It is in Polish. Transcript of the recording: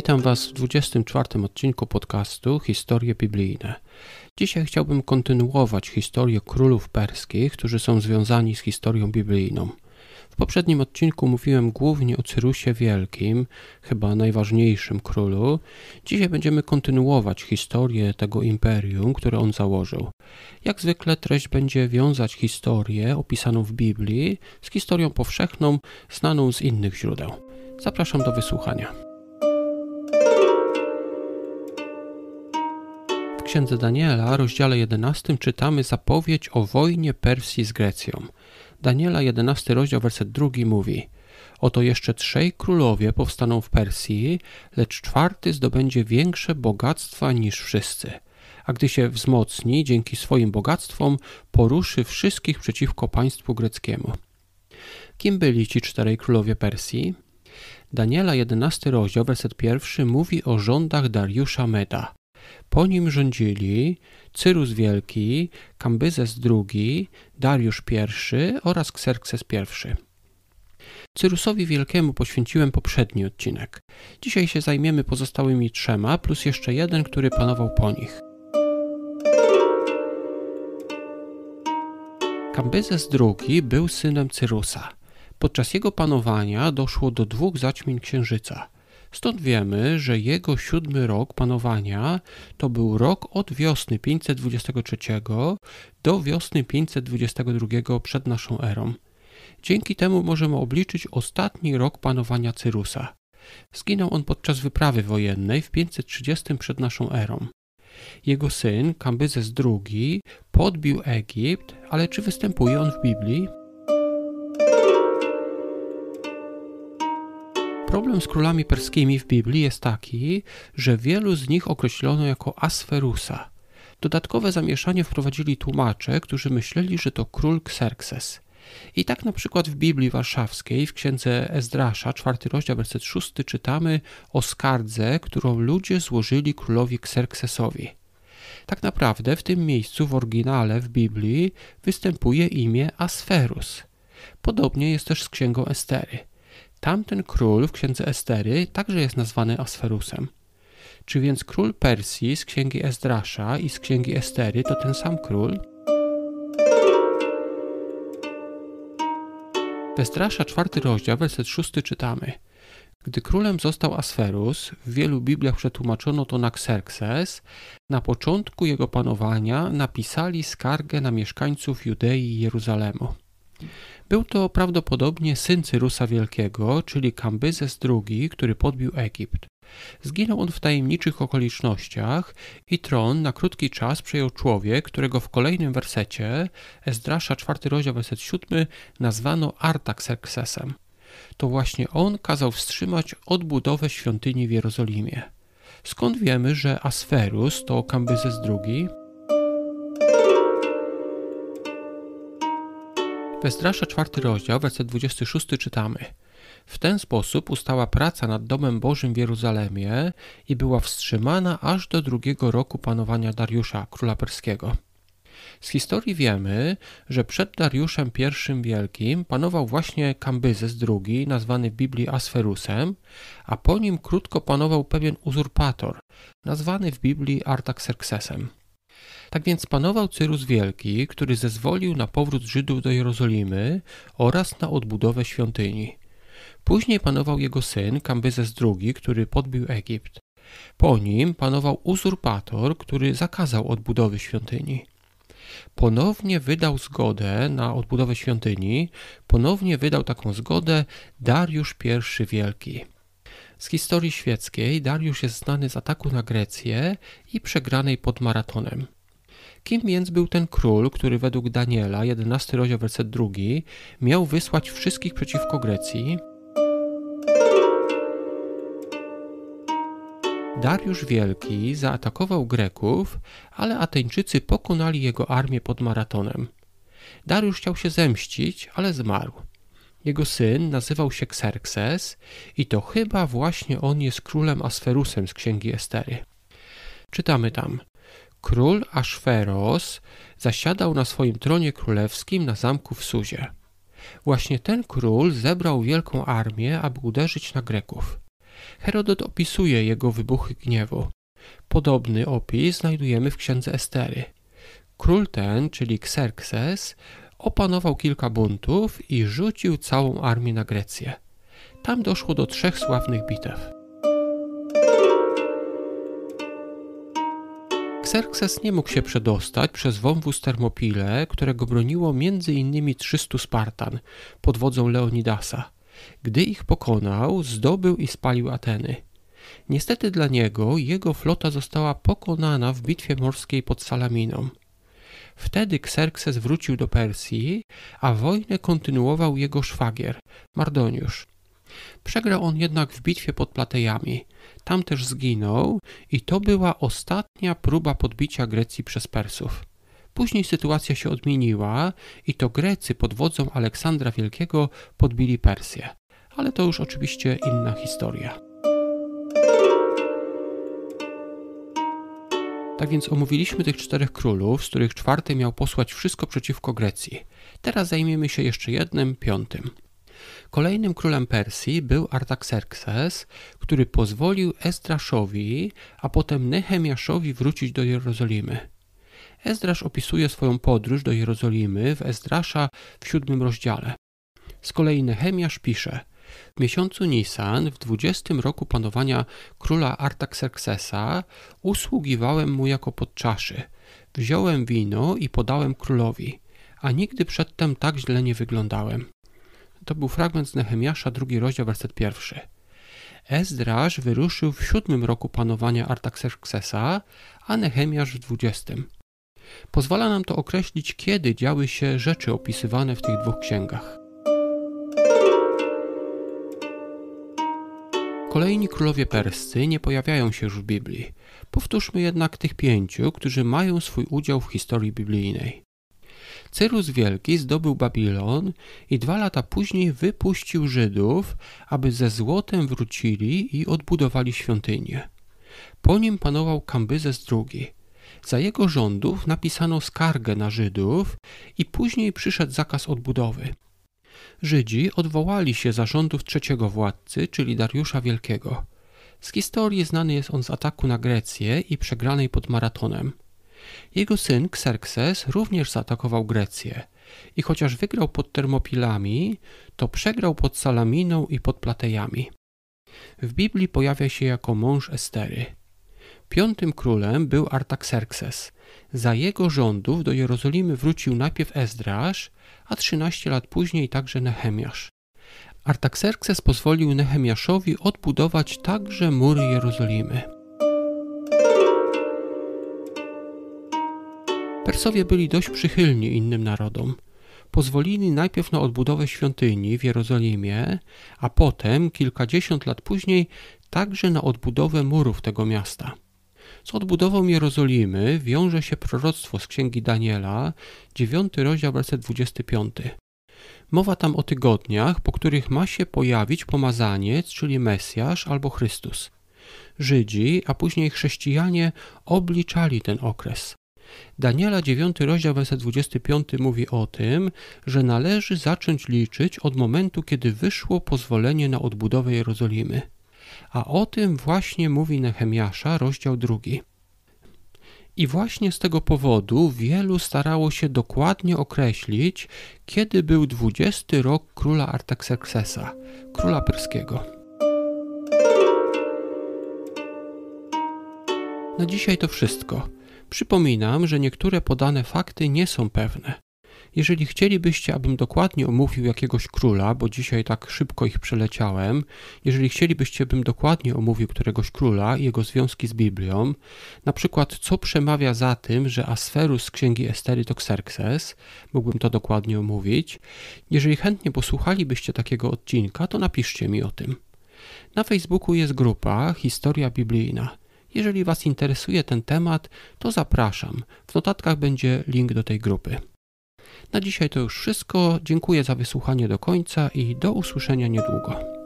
Witam Was w 24 odcinku podcastu Historie Biblijne. Dzisiaj chciałbym kontynuować historię królów perskich, którzy są związani z historią biblijną. W poprzednim odcinku mówiłem głównie o Cyrusie Wielkim, chyba najważniejszym królu. Dzisiaj będziemy kontynuować historię tego imperium, które on założył. Jak zwykle treść będzie wiązać historię opisaną w Biblii z historią powszechną, znaną z innych źródeł. Zapraszam do wysłuchania. Księdze Daniela, rozdziale 11, czytamy zapowiedź o wojnie Persji z Grecją. Daniela 11, rozdział, werset 2 mówi Oto jeszcze trzej królowie powstaną w Persji, lecz czwarty zdobędzie większe bogactwa niż wszyscy. A gdy się wzmocni, dzięki swoim bogactwom, poruszy wszystkich przeciwko państwu greckiemu. Kim byli ci czterej królowie Persji? Daniela 11 rozdział, werset 1 mówi o rządach Dariusza Meda. Po nim rządzili Cyrus Wielki, Kambyzes II, Dariusz I oraz Xerxes I. Cyrusowi Wielkiemu poświęciłem poprzedni odcinek. Dzisiaj się zajmiemy pozostałymi trzema, plus jeszcze jeden, który panował po nich. Kambyzes II był synem Cyrusa. Podczas jego panowania doszło do dwóch zaćmień księżyca – Stąd wiemy, że jego siódmy rok panowania to był rok od wiosny 523 do wiosny 522 przed naszą erą. Dzięki temu możemy obliczyć ostatni rok panowania Cyrusa. Zginął on podczas wyprawy wojennej w 530 przed naszą erą. Jego syn, Kambyzes II, podbił Egipt, ale czy występuje on w Biblii? Problem z królami perskimi w Biblii jest taki, że wielu z nich określono jako Asferusa. Dodatkowe zamieszanie wprowadzili tłumacze, którzy myśleli, że to król Xerxes. I tak na przykład w Biblii Warszawskiej, w księdze Ezdrasza, czwarty rozdział, werset 6, czytamy o skardze, którą ludzie złożyli królowi Xerxesowi. Tak naprawdę w tym miejscu w oryginale w Biblii występuje imię Asferus. Podobnie jest też z księgą Estery. Tamten król w księdze Estery także jest nazwany Asferusem. Czy więc król Persji z księgi Ezdrasza i z księgi Estery to ten sam król? W Ezdrasza czwarty rozdział, werset szósty czytamy. Gdy królem został Asferus, w wielu Bibliach przetłumaczono to na Xerxes, na początku jego panowania napisali skargę na mieszkańców Judei i Jeruzalemu. Był to prawdopodobnie syn Cyrusa Wielkiego, czyli Kambyzes II, który podbił Egipt. Zginął on w tajemniczych okolicznościach i tron na krótki czas przejął człowiek, którego w kolejnym wersecie, Ezdrasza 4 rozdział werset 7, nazwano Artaxerxesem. To właśnie on kazał wstrzymać odbudowę świątyni w Jerozolimie. Skąd wiemy, że Asferus to Kambyzes II? Westrasza czwarty rozdział, werset 26 czytamy. W ten sposób ustała praca nad Domem Bożym w Jeruzalemie i była wstrzymana aż do drugiego roku panowania Dariusza, króla perskiego. Z historii wiemy, że przed Dariuszem I Wielkim panował właśnie Kambyzes II, nazwany w Biblii Asferusem, a po nim krótko panował pewien uzurpator, nazwany w Biblii Artaxerxesem. Tak więc panował Cyrus Wielki, który zezwolił na powrót Żydów do Jerozolimy oraz na odbudowę świątyni. Później panował jego syn Cambyses II, który podbił Egipt. Po nim panował uzurpator, który zakazał odbudowy świątyni. Ponownie wydał zgodę na odbudowę świątyni, ponownie wydał taką zgodę Dariusz I Wielki. Z historii świeckiej Dariusz jest znany z ataku na Grecję i przegranej pod maratonem. Kim więc był ten król, który według Daniela, 11 rozdział, werset 2, miał wysłać wszystkich przeciwko Grecji? Dariusz Wielki zaatakował Greków, ale Ateńczycy pokonali jego armię pod maratonem. Dariusz chciał się zemścić, ale zmarł. Jego syn nazywał się Xerxes i to chyba właśnie on jest królem Asferusem z księgi Estery. Czytamy tam. Król Aszferos zasiadał na swoim tronie królewskim na zamku w Suzie. Właśnie ten król zebrał wielką armię, aby uderzyć na Greków. Herodot opisuje jego wybuchy gniewu. Podobny opis znajdujemy w księdze Estery. Król ten, czyli Xerxes, opanował kilka buntów i rzucił całą armię na Grecję. Tam doszło do trzech sławnych bitew. Xerxes nie mógł się przedostać przez wąwóz Termopile, którego broniło m.in. 300 Spartan pod wodzą Leonidasa. Gdy ich pokonał, zdobył i spalił Ateny. Niestety dla niego jego flota została pokonana w bitwie morskiej pod Salaminą. Wtedy Xerxes wrócił do Persji, a wojnę kontynuował jego szwagier, Mardoniusz. Przegrał on jednak w bitwie pod Platejami. Tam też zginął i to była ostatnia próba podbicia Grecji przez Persów. Później sytuacja się odmieniła i to Grecy pod wodzą Aleksandra Wielkiego podbili Persję. Ale to już oczywiście inna historia. Tak więc omówiliśmy tych czterech królów, z których czwarty miał posłać wszystko przeciwko Grecji. Teraz zajmiemy się jeszcze jednym, piątym. Kolejnym królem Persji był Artaxerxes, który pozwolił Estraszowi, a potem Nehemiaszowi wrócić do Jerozolimy. Ezdrasz opisuje swoją podróż do Jerozolimy w Ezdrasza w siódmym rozdziale. Z kolei Nehemiasz pisze – w miesiącu Nisan, w dwudziestym roku panowania króla Artaxerxesa, usługiwałem mu jako podczaszy. Wziąłem wino i podałem królowi, a nigdy przedtem tak źle nie wyglądałem. To był fragment z Nehemiasza, drugi rozdział, werset pierwszy. Ezdraż wyruszył w siódmym roku panowania Artaxerxesa, a Nehemiasz w dwudziestym. Pozwala nam to określić, kiedy działy się rzeczy opisywane w tych dwóch księgach. Kolejni królowie perscy nie pojawiają się już w Biblii. Powtórzmy jednak tych pięciu, którzy mają swój udział w historii biblijnej. Cyrus Wielki zdobył Babilon i dwa lata później wypuścił Żydów, aby ze złotem wrócili i odbudowali świątynię. Po nim panował Kambyzes II. Za jego rządów napisano skargę na Żydów i później przyszedł zakaz odbudowy. Żydzi odwołali się za rządów trzeciego władcy, czyli Dariusza Wielkiego. Z historii znany jest on z ataku na Grecję i przegranej pod maratonem. Jego syn Xerxes również zaatakował Grecję i chociaż wygrał pod Termopilami, to przegrał pod Salaminą i pod Platejami. W Biblii pojawia się jako mąż Estery – Piątym królem był Artaxerxes. Za jego rządów do Jerozolimy wrócił najpierw Ezdrasz, a 13 lat później także Nehemiasz. Artaxerxes pozwolił Nehemiaszowi odbudować także mury Jerozolimy. Persowie byli dość przychylni innym narodom. Pozwolili najpierw na odbudowę świątyni w Jerozolimie, a potem, kilkadziesiąt lat później, także na odbudowę murów tego miasta. Z odbudową Jerozolimy wiąże się proroctwo z księgi Daniela, 9 rozdział, werset 25. Mowa tam o tygodniach, po których ma się pojawić pomazaniec, czyli Mesjasz albo Chrystus. Żydzi, a później chrześcijanie obliczali ten okres. Daniela 9 rozdział werset 25 mówi o tym, że należy zacząć liczyć od momentu, kiedy wyszło pozwolenie na odbudowę Jerozolimy. A o tym właśnie mówi Nehemiasza, rozdział drugi. I właśnie z tego powodu wielu starało się dokładnie określić, kiedy był 20 rok króla Artaxerxesa, króla perskiego. Na dzisiaj to wszystko. Przypominam, że niektóre podane fakty nie są pewne. Jeżeli chcielibyście, abym dokładnie omówił jakiegoś króla, bo dzisiaj tak szybko ich przeleciałem, jeżeli chcielibyście, bym dokładnie omówił któregoś króla i jego związki z Biblią, na przykład co przemawia za tym, że Asferus z księgi Estery to Xerxes, mógłbym to dokładnie omówić. Jeżeli chętnie posłuchalibyście takiego odcinka, to napiszcie mi o tym. Na Facebooku jest grupa Historia Biblijna. Jeżeli Was interesuje ten temat, to zapraszam. W notatkach będzie link do tej grupy. Na dzisiaj to już wszystko. Dziękuję za wysłuchanie do końca i do usłyszenia niedługo.